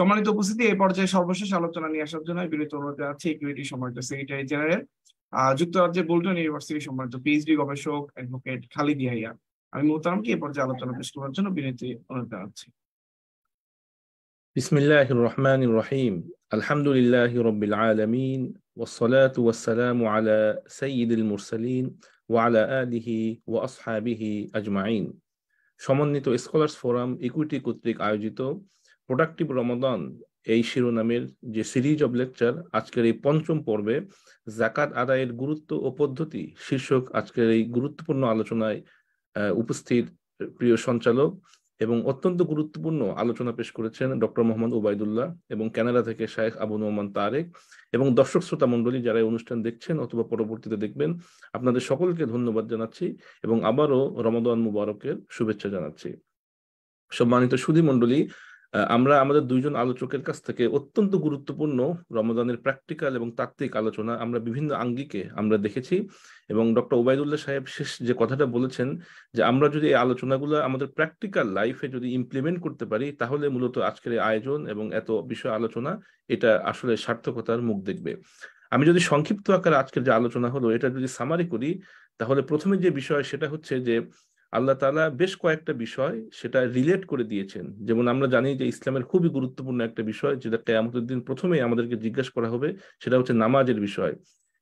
সম্মানিত উপস্থিতি এই পর্যায়ে সর্বশেষ আলোচনা নিয়ে আসার জন্য বিনীত অনুরোধ জানাচ্ছি ইকুইটি সম্মানিত সেক্রেটারি জেনারেল যুক্তরাজ্যের বোল্টন ইউনিভার্সিটি সম্মানিত পিএইচডি গবেষক অ্যাডভোকেট খালিদ ইয়াহিয়া আমি মোহতারামকে এই পর্যায়ে আলোচনা পেশ করার জন্য বিনীত অনুরোধ জানাচ্ছি بسم الله الرحمن الرحيم الحمد لله رب والسلام على سيد المرسلين وعلى آله وأصحابه أجمعين সমন্বিত স্কলার্স ফোরাম ইকুইটি কর্তৃক আয়োজিত প্রোডাক্টিভ রমাদান এই শিরোনামের যে সিরিজ অব লেকচার আজকের এই পঞ্চম পর্বে জাকাত আদায়ের গুরুত্ব ও পদ্ধতি শীর্ষক আজকের এই গুরুত্বপূর্ণ আলোচনায় উপস্থিত প্রিয় সঞ্চালক এবং অত্যন্ত গুরুত্বপূর্ণ আলোচনা পেশ করেছেন ডক্টর মোহাম্মদ ওবায়দুল্লাহ এবং কানাডা থেকে শায়েখ আবু নোমান তারেক এবং দর্শক শ্রোতা মণ্ডলী যারা এই অনুষ্ঠান দেখছেন অথবা পরবর্তীতে দেখবেন আপনাদের সকলকে ধন্যবাদ জানাচ্ছি এবং আবারও রমদান মুবারকের শুভেচ্ছা জানাচ্ছি সম্মানিত সুধী মন্ডলী আমরা আমাদের দুইজন আলোচকের কাছ থেকে অত্যন্ত গুরুত্বপূর্ণ রমজানের প্র্যাকটিক্যাল এবং তাত্ত্বিক আলোচনা আমরা বিভিন্ন আঙ্গিকে আমরা দেখেছি এবং ডক্টর ওবায়দুল্লাহ সাহেব শেষ যে কথাটা বলেছেন যে আমরা যদি এই আলোচনাগুলো আমাদের প্র্যাকটিক্যাল লাইফে যদি ইমপ্লিমেন্ট করতে পারি তাহলে মূলত আজকের এই আয়োজন এবং এত বিষয় আলোচনা এটা আসলে সার্থকতার মুখ দেখবে আমি যদি সংক্ষিপ্ত আকারে আজকের যে আলোচনা হলো এটা যদি সামারি করি তাহলে প্রথমে যে বিষয় সেটা হচ্ছে যে আল্লাহ তালা বেশ কয়েকটা বিষয় সেটা রিলেট করে দিয়েছেন যেমন আমরা জানি যে ইসলামের খুবই গুরুত্বপূর্ণ একটা বিষয় যেটা কেয়ামতের দিন প্রথমেই আমাদেরকে জিজ্ঞাসা করা হবে সেটা হচ্ছে নামাজের বিষয়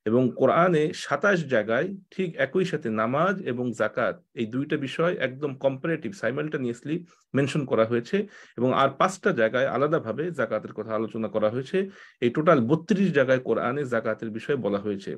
এবং কোরআনে সাতাশ জায়গায় ঠিক একই সাথে নামাজ এবং জাকাত এই দুইটা বিষয় একদম কম্পারেটিভ সাইমেলটানিয়াসলি মেনশন করা হয়েছে এবং আর পাঁচটা জায়গায় আলাদাভাবে জাকাতের কথা আলোচনা করা হয়েছে এই টোটাল বত্রিশ জায়গায় কোরআনে জাকাতের বিষয়ে বলা হয়েছে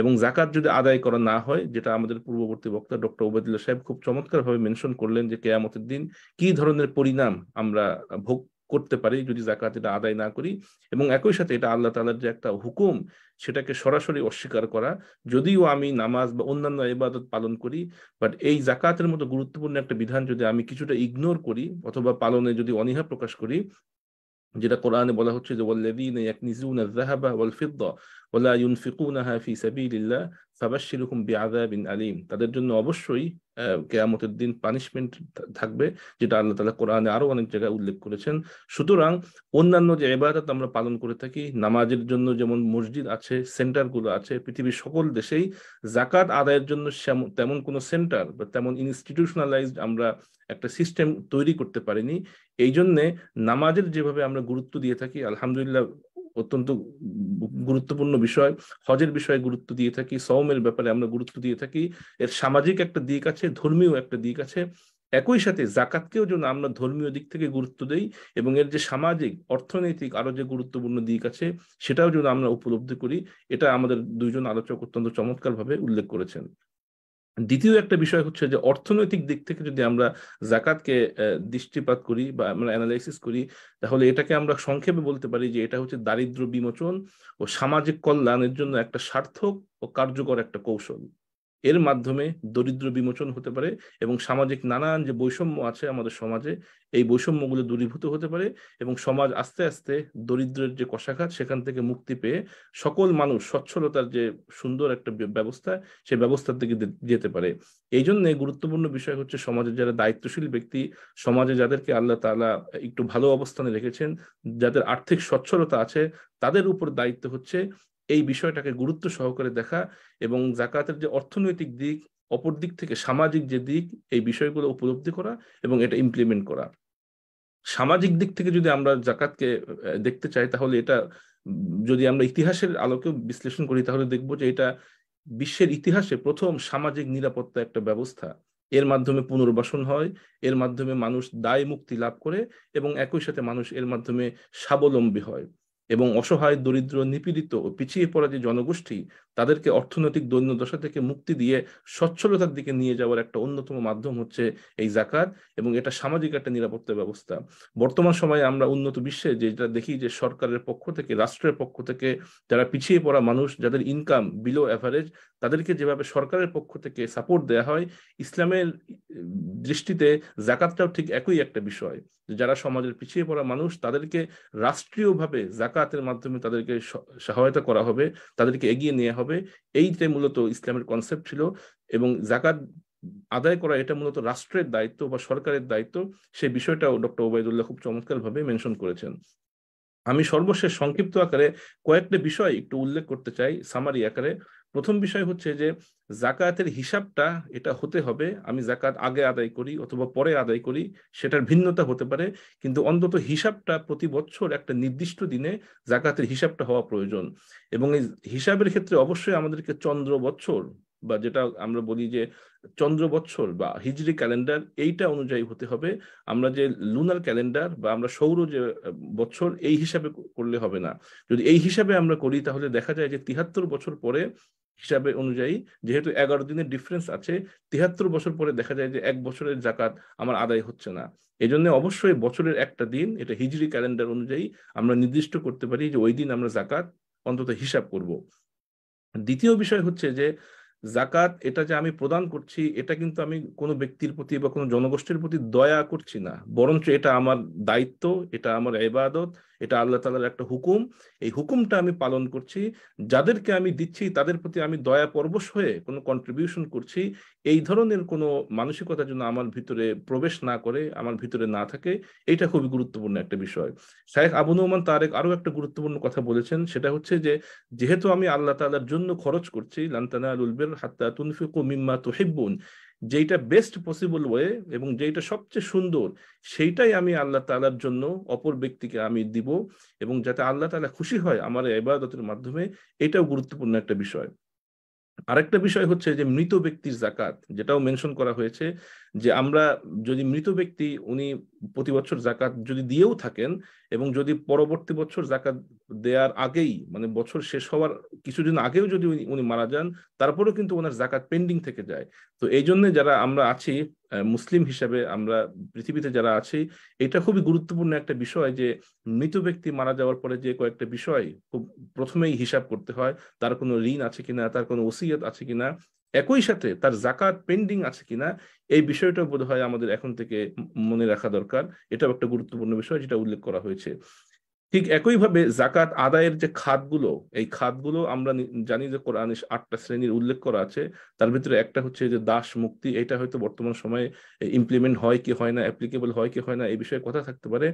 এবং জাকাত যদি আদায় করা না হয় যেটা আমাদের পূর্ববর্তী বক্তা ডক্টর ওবায়দুল্লাহ সাহেব খুব চমৎকারভাবে মেনশন করলেন যে কেয়ামতের দিন কি ধরনের পরিণাম আমরা ভোগ করতে পারি যদি জাকাত এটা আদায় না করি এবং একই সাথে এটা আল্লাহ তালার যে একটা হুকুম সেটাকে সরাসরি অস্বীকার করা যদিও আমি নামাজ বা অন্যান্য ইবাদত পালন করি বাট এই জাকাতের মতো গুরুত্বপূর্ণ একটা বিধান যদি আমি কিছুটা ইগনোর করি অথবা পালনে যদি অনীহা প্রকাশ করি যেটা কোরআনে বলা হচ্ছে যে ওয়াল্লাযীনা الذهب والفضة ولا ينفقونها في سبيل الله সাবাসিরুকুম বি আদাবিন আলিম তাদের জন্য অবশ্যই কেয়ামতের দিন পানিশমেন্ট থাকবে যেটা আল্লাহ তালা কোরআনে আরো অনেক জায়গায় উল্লেখ করেছেন সুতরাং অন্যান্য যে এবাদত আমরা পালন করে থাকি নামাজের জন্য যেমন মসজিদ আছে সেন্টারগুলো আছে পৃথিবীর সকল দেশেই জাকাত আদায়ের জন্য তেমন কোনো সেন্টার বা তেমন ইনস্টিটিউশনালাইজড আমরা একটা সিস্টেম তৈরি করতে পারিনি এই জন্যে নামাজের যেভাবে আমরা গুরুত্ব দিয়ে থাকি আলহামদুলিল্লাহ অত্যন্ত গুরুত্বপূর্ণ বিষয় হজের বিষয়ে গুরুত্ব দিয়ে থাকি সৌমের ব্যাপারে আমরা গুরুত্ব দিয়ে থাকি এর সামাজিক একটা দিক আছে ধর্মীয় একটা দিক আছে একই সাথে জাকাতকেও যেন আমরা ধর্মীয় দিক থেকে গুরুত্ব দেই এবং এর যে সামাজিক অর্থনৈতিক আরো যে গুরুত্বপূর্ণ দিক আছে সেটাও যেন আমরা উপলব্ধি করি এটা আমাদের দুইজন আলোচক অত্যন্ত চমৎকারভাবে উল্লেখ করেছেন দ্বিতীয় একটা বিষয় হচ্ছে যে অর্থনৈতিক দিক থেকে যদি আমরা জাকাতকে দৃষ্টিপাত করি বা আমরা অ্যানালাইসিস করি তাহলে এটাকে আমরা সংক্ষেপে বলতে পারি যে এটা হচ্ছে দারিদ্র বিমোচন ও সামাজিক কল্যাণের জন্য একটা সার্থক ও কার্যকর একটা কৌশল এর মাধ্যমে দরিদ্র বিমোচন হতে পারে এবং সামাজিক নানান যে বৈষম্য আছে আমাদের সমাজে এই বৈষম্যগুলো দূরীভূত হতে পারে এবং সমাজ আস্তে আস্তে দরিদ্রের যে কষাঘাত সেখান থেকে মুক্তি পেয়ে সকল মানুষ সচ্ছলতার যে সুন্দর একটা ব্যবস্থা সে ব্যবস্থার দিকে যেতে পারে এই জন্য গুরুত্বপূর্ণ বিষয় হচ্ছে সমাজের যারা দায়িত্বশীল ব্যক্তি সমাজে যাদেরকে আল্লাহ তালা একটু ভালো অবস্থানে রেখেছেন যাদের আর্থিক সচ্ছলতা আছে তাদের উপর দায়িত্ব হচ্ছে এই বিষয়টাকে গুরুত্ব সহকারে দেখা এবং জাকাতের যে অর্থনৈতিক দিক অপর দিক থেকে সামাজিক যে দিক এই বিষয়গুলো উপলব্ধি করা এবং এটা ইমপ্লিমেন্ট করা সামাজিক দিক থেকে যদি আমরা জাকাতকে দেখতে চাই তাহলে এটা যদি আমরা ইতিহাসের আলোকে বিশ্লেষণ করি তাহলে দেখব যে এটা বিশ্বের ইতিহাসে প্রথম সামাজিক নিরাপত্তা একটা ব্যবস্থা এর মাধ্যমে পুনর্বাসন হয় এর মাধ্যমে মানুষ দায় মুক্তি লাভ করে এবং একই সাথে মানুষ এর মাধ্যমে স্বাবলম্বী হয় এবং অসহায় দরিদ্র নিপীড়িত ও পিছিয়ে পড়া যে জনগোষ্ঠী তাদেরকে অর্থনৈতিক দৈন্যদশা থেকে মুক্তি দিয়ে সচ্ছলতার দিকে নিয়ে যাওয়ার একটা অন্যতম মাধ্যম হচ্ছে এই জাকাত এবং এটা সামাজিক একটা নিরাপত্তা ব্যবস্থা বর্তমান সময়ে আমরা উন্নত বিশ্বে যেটা দেখি যে সরকারের পক্ষ থেকে রাষ্ট্রের পক্ষ থেকে যারা পিছিয়ে পড়া মানুষ যাদের ইনকাম বিলো অ্যাভারেজ তাদেরকে যেভাবে সরকারের পক্ষ থেকে সাপোর্ট দেয়া হয় ইসলামের দৃষ্টিতে জাকাতটাও ঠিক একই একটা বিষয় যারা সমাজের পিছিয়ে পড়া মানুষ তাদেরকে রাষ্ট্রীয়ভাবে জাকাতের মাধ্যমে তাদেরকে সহায়তা করা হবে তাদেরকে এগিয়ে নেওয়া হবে এইটাই মূলত ইসলামের কনসেপ্ট ছিল এবং জাকাত আদায় করা এটা মূলত রাষ্ট্রের দায়িত্ব বা সরকারের দায়িত্ব সেই বিষয়টাও ডক্টর ওবায়দুল্লাহ খুব চমৎকারভাবে মেনশন করেছেন আমি সর্বশেষ সংক্ষিপ্ত আকারে কয়েকটা বিষয় একটু উল্লেখ করতে চাই সামারি আকারে প্রথম বিষয় হচ্ছে যে জাকাতের হিসাবটা এটা হতে হবে আমি জাকাত আগে আদায় করি অথবা পরে আদায় করি সেটার ভিন্নতা হতে পারে কিন্তু অন্তত হিসাবটা প্রতি বছর একটা নির্দিষ্ট দিনে জাকাতের হিসাবটা হওয়া প্রয়োজন এবং এই হিসাবের ক্ষেত্রে অবশ্যই আমাদেরকে চন্দ্র বছর বা যেটা আমরা বলি যে চন্দ্র বৎসর বা হিজরি ক্যালেন্ডার এইটা অনুযায়ী হতে হবে আমরা যে লুনার ক্যালেন্ডার বা আমরা সৌর যে বছর এই হিসাবে করলে হবে না যদি এই হিসাবে আমরা করি তাহলে দেখা যায় যে তিহাত্তর বছর পরে হিসাবে অনুযায়ী যেহেতু এগারো দিনের ডিফারেন্স আছে তিহাত্তর বছর পরে দেখা যায় যে এক বছরের জাকাত আমার আদায় হচ্ছে না এই জন্য অবশ্যই বছরের একটা দিন এটা হিজরি ক্যালেন্ডার অনুযায়ী আমরা নির্দিষ্ট করতে পারি যে ওই দিন আমরা জাকাত অন্তত হিসাব করব দ্বিতীয় বিষয় হচ্ছে যে জাকাত এটা যে আমি প্রদান করছি এটা কিন্তু আমি কোনো ব্যক্তির প্রতি বা কোনো জনগোষ্ঠীর প্রতি দয়া করছি না বরঞ্চ এটা আমার দায়িত্ব এটা আমার এবাদত এটা আল্লাহ তালার একটা হুকুম এই হুকুমটা আমি পালন করছি যাদেরকে আমি দিচ্ছি তাদের প্রতি আমি দয়া পরবশ হয়ে কোনো কন্ট্রিবিউশন করছি এই ধরনের কোনো মানসিকতা যেন আমার ভিতরে প্রবেশ না করে আমার ভিতরে না থাকে এটা খুবই গুরুত্বপূর্ণ একটা বিষয় শাহেখ আবু নোমান তারেক আরও একটা গুরুত্বপূর্ণ কথা বলেছেন সেটা হচ্ছে যে যেহেতু আমি আল্লাহ তালার জন্য খরচ করছি লান্তানা উলবের হাত্তা তুনফিকু মিম্মা তুহিব্বুন যেটা বেস্ট পসিবল ওয়ে এবং যেটা সবচেয়ে সুন্দর সেইটাই আমি আল্লাহ তালার জন্য অপর ব্যক্তিকে আমি দিব এবং যাতে আল্লাহ তালা খুশি হয় আমার এবাদতের মাধ্যমে এটাও গুরুত্বপূর্ণ একটা বিষয় আরেকটা বিষয় হচ্ছে যে মৃত ব্যক্তির জাকাত যেটাও মেনশন করা হয়েছে যে আমরা যদি মৃত ব্যক্তি উনি প্রতি বছর জাকাত যদি দিয়েও থাকেন এবং যদি পরবর্তী বছর জাকাত দেওয়ার আগেই মানে বছর শেষ হওয়ার কিছুদিন আগেও যদি উনি মারা যান তারপরেও কিন্তু ওনার জাকাত পেন্ডিং থেকে যায় তো এই জন্য যারা আমরা আছি মুসলিম হিসাবে আমরা পৃথিবীতে যারা আছি এটা খুবই গুরুত্বপূর্ণ একটা বিষয় যে মৃত ব্যক্তি মারা যাওয়ার পরে যে কয়েকটা বিষয় খুব প্রথমেই হিসাব করতে হয় তার কোনো ঋণ আছে কিনা তার কোনো ওসিয়ত আছে কিনা একই সাথে তার জাকাত পেন্ডিং আছে কিনা এই বিষয়টা বোধ হয় আমাদের এখন থেকে মনে রাখা দরকার এটাও একটা গুরুত্বপূর্ণ বিষয় যেটা উল্লেখ করা হয়েছে ঠিক একইভাবে জাকাত আদায়ের যে খাতগুলো এই খাতগুলো আমরা জানি যে কোরআন আটটা শ্রেণীর উল্লেখ করা আছে তার ভিতরে একটা হচ্ছে যে দাস মুক্তি এটা হয়তো বর্তমান সময়ে ইমপ্লিমেন্ট হয় কি হয় না অ্যাপ্লিকেবল হয় কি হয় না এই বিষয়ে কথা থাকতে পারে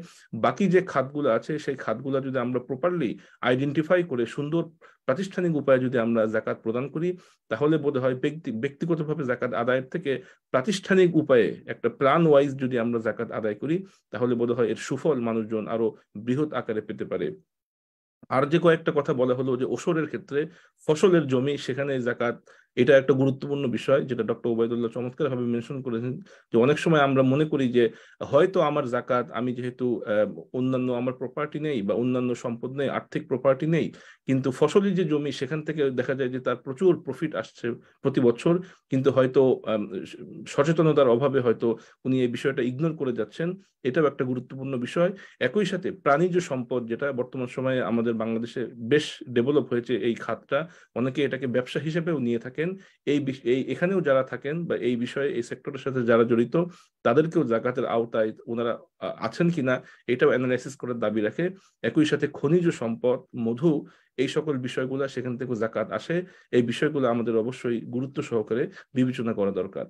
বাকি যে খাতগুলো আছে সেই খাতগুলো যদি আমরা প্রপারলি আইডেন্টিফাই করে সুন্দর প্রাতিষ্ঠানিক উপায়ে যদি আমরা জাকাত প্রদান করি তাহলে বোধ হয় ব্যক্তি ব্যক্তিগতভাবে জাকাত আদায়ের থেকে প্রাতিষ্ঠানিক উপায়ে একটা প্ল্যান ওয়াইজ যদি আমরা জাকাত আদায় করি তাহলে বোধ হয় এর সুফল মানুষজন আরো বৃহৎ আকারে পেতে পারে আর যে কয়েকটা কথা বলা হলো যে ওষরের ক্ষেত্রে ফসলের জমি সেখানে জাকাত এটা একটা গুরুত্বপূর্ণ বিষয় যেটা ডক্টর ওবায়দুল্লাহ চমৎকারভাবে মেনশন করেছেন যে অনেক সময় আমরা মনে করি যে হয়তো আমার জাকাত আমি যেহেতু অন্যান্য আমার প্রপার্টি নেই বা অন্যান্য সম্পদ নেই আর্থিক প্রপার্টি নেই কিন্তু ফসলি যে জমি সেখান থেকে দেখা যায় যে তার প্রচুর প্রফিট আসছে প্রতি বছর কিন্তু হয়তো সচেতনতার অভাবে হয়তো উনি এই বিষয়টা ইগনোর করে যাচ্ছেন এটাও একটা গুরুত্বপূর্ণ বিষয় একই সাথে প্রাণীজ সম্পদ যেটা বর্তমান সময়ে আমাদের বাংলাদেশে বেশ ডেভেলপ হয়েছে এই খাতটা অনেকে এটাকে ব্যবসা হিসেবেও নিয়ে থাকে থাকেন এই এই এখানেও যারা থাকেন বা এই বিষয়ে এই সেক্টরের সাথে যারা জড়িত তাদেরকেও জাকাতের আওতায় ওনারা আছেন কিনা এটাও অ্যানালাইসিস করার দাবি রাখে একই সাথে খনিজ সম্পদ মধু এই সকল বিষয়গুলো সেখান থেকে জাকাত আসে এই বিষয়গুলো আমাদের অবশ্যই গুরুত্ব সহকারে বিবেচনা করা দরকার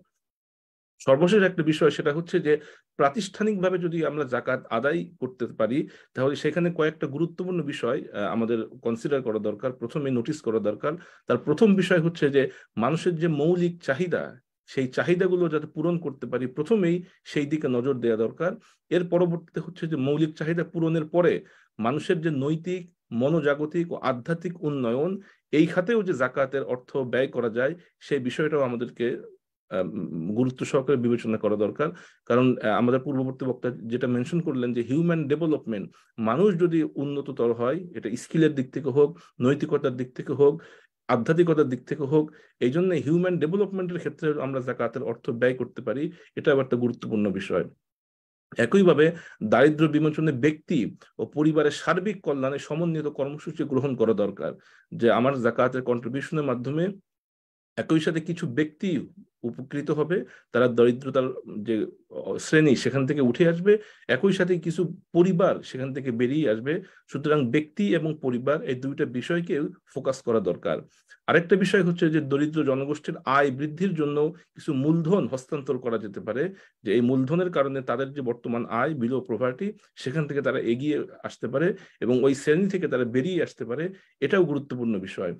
সর্বশেষ একটা বিষয় সেটা হচ্ছে যে প্রাতিষ্ঠানিকভাবে যদি আমরা জাকাত আদায় করতে পারি তাহলে সেখানে কয়েকটা গুরুত্বপূর্ণ বিষয় আমাদের কনসিডার করা দরকার প্রথমে নোটিস করা দরকার তার প্রথম বিষয় হচ্ছে যে মানুষের যে মৌলিক চাহিদা সেই চাহিদাগুলো যাতে পূরণ করতে পারি প্রথমেই সেই দিকে নজর দেওয়া দরকার এর পরবর্তীতে হচ্ছে যে মৌলিক চাহিদা পূরণের পরে মানুষের যে নৈতিক মনোজাগতিক ও আধ্যাত্মিক উন্নয়ন এই খাতেও যে জাকাতের অর্থ ব্যয় করা যায় সেই বিষয়টাও আমাদেরকে গুরুত্ব সহকারে বিবেচনা করা দরকার কারণ আমাদের পূর্ববর্তী বক্তা যেটা মেনশন করলেন যে হিউম্যান ডেভেলপমেন্ট মানুষ যদি উন্নততর হয় এটা স্কিলের দিক থেকে হোক নৈতিকতার দিক থেকে হোক আধ্যাত্মিকতার দিক থেকে হোক এই জন্য হিউম্যান ডেভেলপমেন্টের ক্ষেত্রে আমরা জাকাতের অর্থ ব্যয় করতে পারি এটা একটা গুরুত্বপূর্ণ বিষয় একইভাবে দারিদ্র বিমোচনে ব্যক্তি ও পরিবারের সার্বিক কল্যাণে সমন্বিত কর্মসূচি গ্রহণ করা দরকার যে আমার জাকাতের কন্ট্রিবিউশনের মাধ্যমে একই সাথে কিছু ব্যক্তি উপকৃত হবে তারা দরিদ্রতার যে শ্রেণী সেখান থেকে উঠে আসবে একই সাথে কিছু পরিবার সেখান থেকে বেরিয়ে আসবে সুতরাং ব্যক্তি এবং পরিবার এই দুইটা বিষয়কে ফোকাস করা দরকার আরেকটা বিষয় হচ্ছে যে দরিদ্র জনগোষ্ঠীর আয় বৃদ্ধির জন্য কিছু মূলধন হস্তান্তর করা যেতে পারে যে এই মূলধনের কারণে তাদের যে বর্তমান আয় বিলো প্রভার্টি সেখান থেকে তারা এগিয়ে আসতে পারে এবং ওই শ্রেণী থেকে তারা বেরিয়ে আসতে পারে এটাও গুরুত্বপূর্ণ বিষয়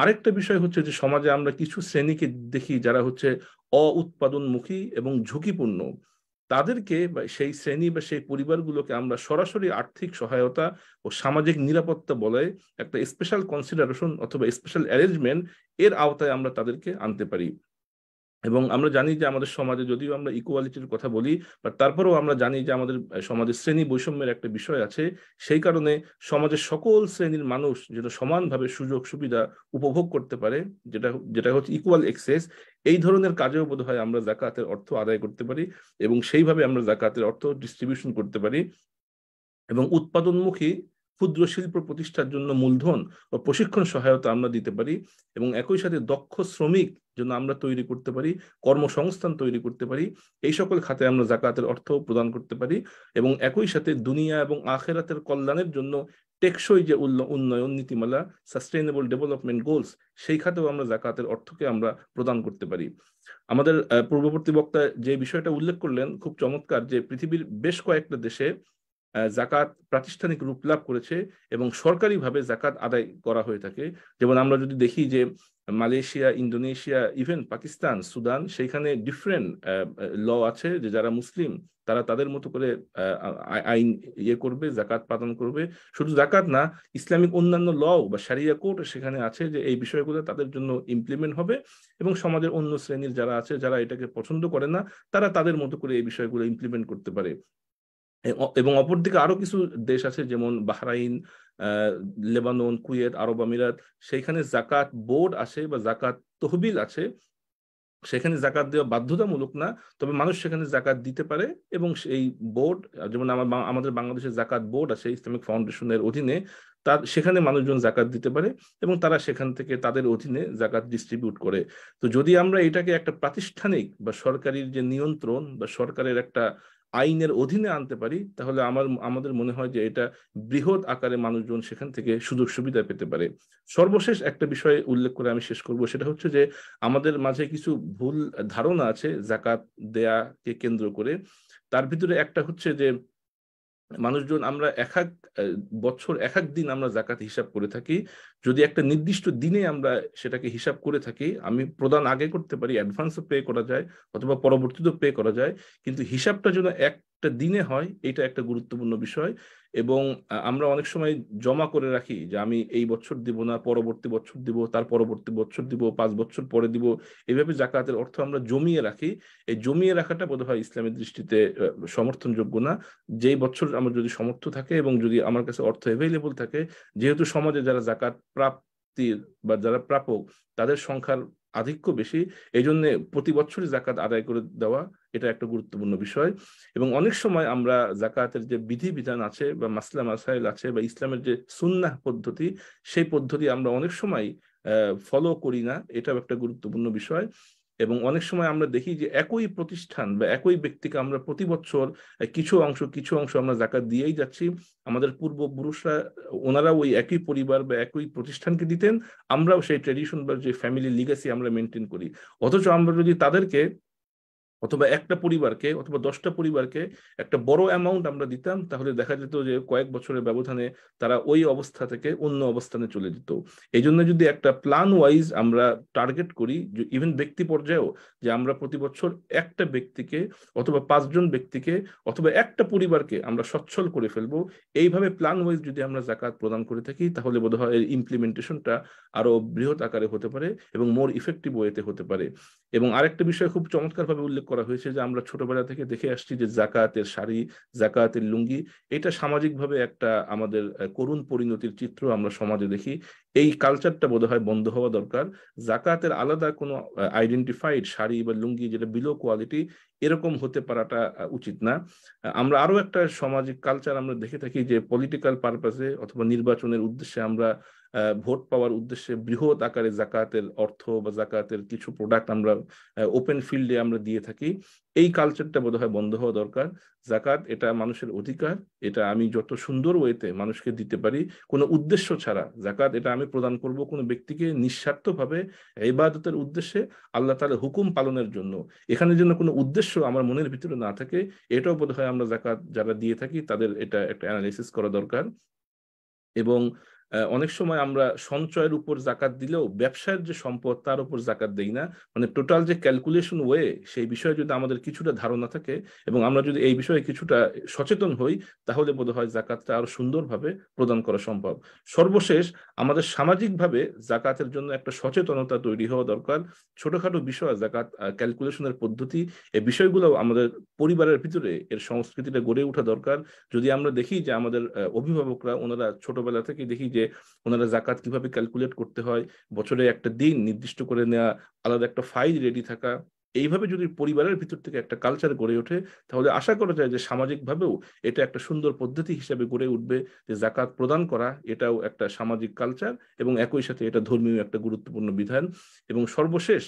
আরেকটা বিষয় হচ্ছে যে সমাজে আমরা কিছু শ্রেণীকে দেখি যারা হচ্ছে অ উৎপাদনমুখী এবং ঝুঁকিপূর্ণ তাদেরকে সেই শ্রেণী বা সেই পরিবারগুলোকে আমরা সরাসরি আর্থিক সহায়তা ও সামাজিক নিরাপত্তা বলে একটা স্পেশাল কনসিডারেশন অথবা স্পেশাল অ্যারেঞ্জমেন্ট এর আওতায় আমরা তাদেরকে আনতে পারি এবং আমরা জানি যে আমাদের সমাজে যদিও আমরা ইকুয়ালিটির কথা বলি বা তারপরেও আমরা জানি যে আমাদের সমাজে শ্রেণী বৈষম্যের একটা বিষয় আছে সেই কারণে সমাজের সকল শ্রেণীর মানুষ যেটা সমানভাবে সুযোগ সুবিধা উপভোগ করতে পারে যেটা যেটা হচ্ছে ইকুয়াল এক্সেস এই ধরনের কাজেও বোধ হয় আমরা জাকাতের অর্থ আদায় করতে পারি এবং সেইভাবে আমরা জাকাতের অর্থ ডিস্ট্রিবিউশন করতে পারি এবং উৎপাদনমুখী ক্ষুদ্র শিল্প প্রতিষ্ঠার জন্য মূলধন ও প্রশিক্ষণ সহায়তা আমরা দিতে পারি এবং একই সাথে দক্ষ শ্রমিক জন্য আমরা তৈরি করতে পারি কর্মসংস্থান তৈরি করতে পারি এই সকল খাতে আমরা জাকাতের অর্থ প্রদান করতে পারি এবং একই সাথে দুনিয়া এবং আখেরাতের কল্যাণের জন্য টেকসই যে উন্নয়ন নীতিমালা সাস্টেইনেবল ডেভেলপমেন্ট গোলস সেই খাতেও আমরা জাকাতের অর্থকে আমরা প্রদান করতে পারি আমাদের পূর্ববর্তী বক্তা যে বিষয়টা উল্লেখ করলেন খুব চমৎকার যে পৃথিবীর বেশ কয়েকটা দেশে জাকাত প্রাতিষ্ঠানিক রূপ লাভ করেছে এবং সরকারিভাবে জাকাত আদায় করা হয়ে থাকে যেমন আমরা যদি দেখি যে Malaysia Indonesia even Pakistan Sudan সেইখানে ডিফারেন্ট ল আছে যে যারা মুসলিম তারা তাদের মতো করে আইন ইয়ে করবে জাকাত পালন করবে শুধু জাকাত না ইসলামিক অন্যান্য ল বা সারিয়া কোর্ট সেখানে আছে যে এই বিষয়গুলো তাদের জন্য ইমপ্লিমেন্ট হবে এবং সমাজের অন্য শ্রেণীর যারা আছে যারা এটাকে পছন্দ করে না তারা তাদের মতো করে এই বিষয়গুলো ইমপ্লিমেন্ট করতে পারে এবং অপরদিকে আরো কিছু দেশ আছে যেমন বাহরাইন লেবানন কুয়েত আরব আমিরাত সেইখানে জাকাত বোর্ড আছে বা জাকাত তহবিল আছে সেখানে জাকাত দেওয়া বাধ্যতামূলক না তবে মানুষ সেখানে জাকাত দিতে পারে এবং সেই বোর্ড যেমন আমার আমাদের বাংলাদেশের জাকাত বোর্ড আছে ইসলামিক ফাউন্ডেশনের অধীনে তার সেখানে মানুষজন জাকাত দিতে পারে এবং তারা সেখান থেকে তাদের অধীনে জাকাত ডিস্ট্রিবিউট করে তো যদি আমরা এটাকে একটা প্রাতিষ্ঠানিক বা সরকারের যে নিয়ন্ত্রণ বা সরকারের একটা আইনের অধীনে আনতে পারি তাহলে আমার আমাদের মনে হয় যে এটা বৃহৎ আকারে মানুষজন সেখান থেকে সুযোগ সুবিধা পেতে পারে সর্বশেষ একটা বিষয় উল্লেখ করে আমি শেষ করব সেটা হচ্ছে যে আমাদের মাঝে কিছু ভুল ধারণা আছে জাকাত দেয়াকে কেন্দ্র করে তার ভিতরে একটা হচ্ছে যে মানুষজন আমরা এক এক বছর এক এক দিন আমরা জাকাত হিসাব করে থাকি যদি একটা নির্দিষ্ট দিনে আমরা সেটাকে হিসাব করে থাকি আমি প্রদান আগে করতে পারি অ্যাডভান্সও পে করা যায় অথবা পরবর্তীতেও পে করা যায় কিন্তু হিসাবটা যেন একটা দিনে হয় এটা একটা গুরুত্বপূর্ণ বিষয় এবং আমরা অনেক সময় জমা করে রাখি যে আমি এই বছর দিব না পরবর্তী বছর দিব তার পরবর্তী বছর দিব পাঁচ বছর পরে দিব এভাবে জাকাতের অর্থ আমরা জমিয়ে রাখি এই জমিয়ে রাখাটা বোধহয় ইসলামের দৃষ্টিতে সমর্থনযোগ্য না যেই বছর আমার যদি সমর্থ থাকে এবং যদি আমার কাছে অর্থ অ্যাভেলেবল থাকে যেহেতু সমাজে যারা জাকাত প্রাপ্তির বা যারা প্রাপক তাদের সংখ্যার আধিক্য বেশি এই জন্য প্রতি বছরই জাকাত আদায় করে দেওয়া এটা একটা গুরুত্বপূর্ণ বিষয় এবং অনেক সময় আমরা জাকাতের যে বিধিবিধান আছে বা মাসলা মাসাইল আছে বা ইসলামের যে সুন্নাহ পদ্ধতি সেই পদ্ধতি আমরা অনেক সময় ফলো করি না এটাও একটা গুরুত্বপূর্ণ বিষয় এবং অনেক সময় আমরা দেখি যে একই প্রতিষ্ঠান বা একই ব্যক্তিকে আমরা প্রতি বছর কিছু অংশ কিছু অংশ আমরা জাকাত দিয়েই যাচ্ছি আমাদের পূর্বপুরুষরা ওনারা ওই একই পরিবার বা একই প্রতিষ্ঠানকে দিতেন আমরাও সেই ট্রেডিশন বা যে ফ্যামিলি লিগাসি আমরা মেনটেন করি অথচ আমরা যদি তাদেরকে অথবা একটা পরিবারকে অথবা দশটা পরিবারকে একটা বড় অ্যামাউন্ট আমরা দিতাম তাহলে দেখা যেত যে কয়েক বছরের ব্যবধানে তারা ওই অবস্থা থেকে অন্য অবস্থানে চলে যেত এই জন্য যদি একটা প্ল্যান ওয়াইজ আমরা টার্গেট করি ইভেন ব্যক্তি পর্যায়েও যে আমরা প্রতি বছর একটা ব্যক্তিকে অথবা পাঁচজন ব্যক্তিকে অথবা একটা পরিবারকে আমরা সচ্ছল করে ফেলবো এইভাবে প্ল্যান ওয়াইজ যদি আমরা জাকাত প্রদান করে থাকি তাহলে বোধহয় এর ইমপ্লিমেন্টেশনটা আরো বৃহৎ আকারে হতে পারে এবং মোর ইফেক্টিভ ওয়েতে হতে পারে এবং আরেকটা বিষয় খুব চমৎকারভাবে উল্লেখ করা হয়েছে যে আমরা ছোটবেলা থেকে দেখে আসছি যে জাকাতের শাড়ি জাকাতের লুঙ্গি এটা সামাজিকভাবে একটা আমাদের করুণ পরিণতির চিত্র আমরা সমাজে দেখি এই কালচারটা বোধ হয় বন্ধ হওয়া দরকার জাকাতের আলাদা কোনো আইডেন্টিফাইড শাড়ি বা লুঙ্গি যেটা বিলো কোয়ালিটি এরকম হতে পারাটা উচিত না আমরা আরো একটা সামাজিক কালচার আমরা দেখে থাকি যে পলিটিক্যাল পারপাসে অথবা নির্বাচনের উদ্দেশ্যে আমরা ভোট পাওয়ার উদ্দেশ্যে বৃহৎ আকারে জাকাতের অর্থ বা জাকাতের কিছু প্রোডাক্ট আমরা ওপেন ফিল্ডে আমরা দিয়ে থাকি এই কালচারটা বোধহয় বন্ধ হওয়া দরকার জাকাত এটা মানুষের অধিকার এটা আমি যত সুন্দর ওয়েতে মানুষকে দিতে পারি কোনো উদ্দেশ্য ছাড়া জাকাত এটা আমি প্রদান করব কোনো ব্যক্তিকে নিঃস্বার্থভাবে ইবাদতের উদ্দেশ্যে আল্লাহ তালের হুকুম পালনের জন্য এখানে যেন কোনো উদ্দেশ্য আমার মনের ভিতরে না থাকে এটাও বোধহয় আমরা জাকাত যারা দিয়ে থাকি তাদের এটা একটা অ্যানালাইসিস করা দরকার এবং অনেক সময় আমরা সঞ্চয়ের উপর জাকাত দিলেও ব্যবসার যে সম্পদ তার উপর জাকাত দেই না মানে টোটাল যে ক্যালকুলেশন ওয়ে সেই বিষয়ে যদি আমাদের কিছুটা ধারণা থাকে এবং আমরা যদি এই বিষয়ে কিছুটা সচেতন হই তাহলে বোধ হয় জাকাতটা আরো সুন্দরভাবে প্রদান করা সম্ভব সর্বশেষ আমাদের সামাজিকভাবে জাকাতের জন্য একটা সচেতনতা তৈরি হওয়া দরকার ছোটখাটো বিষয় জাকাত ক্যালকুলেশনের পদ্ধতি এই বিষয়গুলো আমাদের পরিবারের ভিতরে এর সংস্কৃতিটা গড়ে ওঠা দরকার যদি আমরা দেখি যে আমাদের অভিভাবকরা ওনারা ছোটবেলা থেকে দেখি যে যে ওনারা জাকাত কিভাবে ক্যালকুলেট করতে হয় বছরে একটা দিন নির্দিষ্ট করে নেওয়া আলাদা একটা ফাইল রেডি থাকা এইভাবে যদি পরিবারের ভিতর থেকে একটা কালচার গড়ে ওঠে তাহলে আশা করা যায় যে সামাজিকভাবেও এটা একটা সুন্দর পদ্ধতি হিসেবে গড়ে উঠবে যে জাকাত প্রদান করা এটাও একটা সামাজিক কালচার এবং একই সাথে এটা ধর্মীয় একটা গুরুত্বপূর্ণ বিধান এবং সর্বশেষ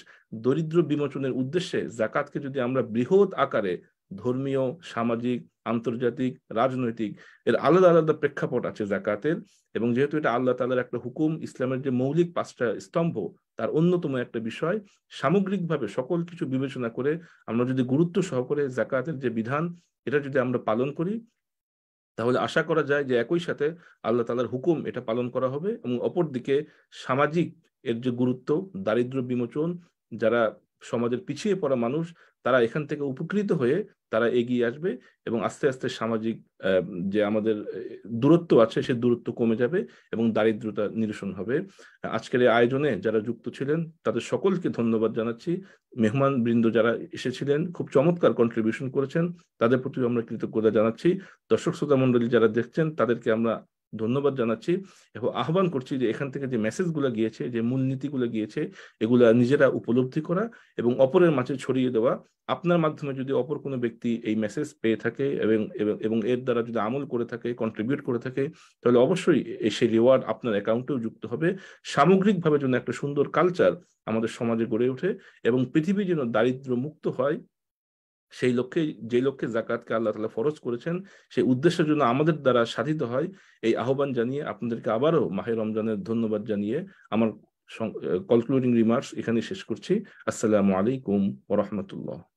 দরিদ্র বিমোচনের উদ্দেশ্যে জাকাতকে যদি আমরা বৃহৎ আকারে ধর্মীয় সামাজিক আন্তর্জাতিক রাজনৈতিক এর আলাদা আলাদা প্রেক্ষাপট আছে জাকাতের এবং যেহেতু এটা আল্লাহ তালার একটা হুকুম ইসলামের যে মৌলিক পাঁচটা স্তম্ভ তার অন্যতম একটা বিষয় সামগ্রিকভাবে সকল কিছু বিবেচনা করে আমরা যদি গুরুত্ব সহকারে জাকাতের যে বিধান এটা যদি আমরা পালন করি তাহলে আশা করা যায় যে একই সাথে আল্লাহ তালার হুকুম এটা পালন করা হবে এবং অপরদিকে সামাজিক এর যে গুরুত্ব দারিদ্র বিমোচন যারা সমাজের পিছিয়ে পড়া মানুষ তারা এখান থেকে উপকৃত হয়ে তারা এগিয়ে আসবে এবং আস্তে আস্তে সামাজিক যে আমাদের দূরত্ব আছে সে দূরত্ব কমে যাবে এবং দারিদ্রতা নিরসন হবে আজকের এই আয়োজনে যারা যুক্ত ছিলেন তাদের সকলকে ধন্যবাদ জানাচ্ছি মেহমান বৃন্দ যারা এসেছিলেন খুব চমৎকার কন্ট্রিবিউশন করেছেন তাদের প্রতি আমরা কৃতজ্ঞতা জানাচ্ছি দর্শক শ্রোতা মন্ডলী যারা দেখছেন তাদেরকে আমরা ধন্যবাদ জানাচ্ছি এবং আহ্বান করছি যে এখান থেকে যে মেসেজগুলো গিয়েছে যে মূলনীতিগুলো গিয়েছে এগুলো নিজেরা উপলব্ধি করা এবং অপরের মাঝে ছড়িয়ে দেওয়া আপনার মাধ্যমে যদি অপর কোনো ব্যক্তি এই মেসেজ পেয়ে থাকে এবং এবং এর দ্বারা যদি আমল করে থাকে কন্ট্রিবিউট করে থাকে তাহলে অবশ্যই সেই রিওয়ার্ড আপনার অ্যাকাউন্টেও যুক্ত হবে সামগ্রিকভাবে যেন একটা সুন্দর কালচার আমাদের সমাজে গড়ে ওঠে এবং পৃথিবী যেন দারিদ্র মুক্ত হয় সেই লক্ষ্যে যে লক্ষ্যে জাকাতকে আল্লাহ তালা ফরজ করেছেন সেই উদ্দেশ্যের জন্য আমাদের দ্বারা সাধিত হয় এই আহ্বান জানিয়ে আপনাদেরকে আবারও মাহের রমজানের ধন্যবাদ জানিয়ে আমার কনক্লুডিং রিমার্কস এখানে শেষ করছি আসসালামু আলাইকুম ওরহমতুল্লাহ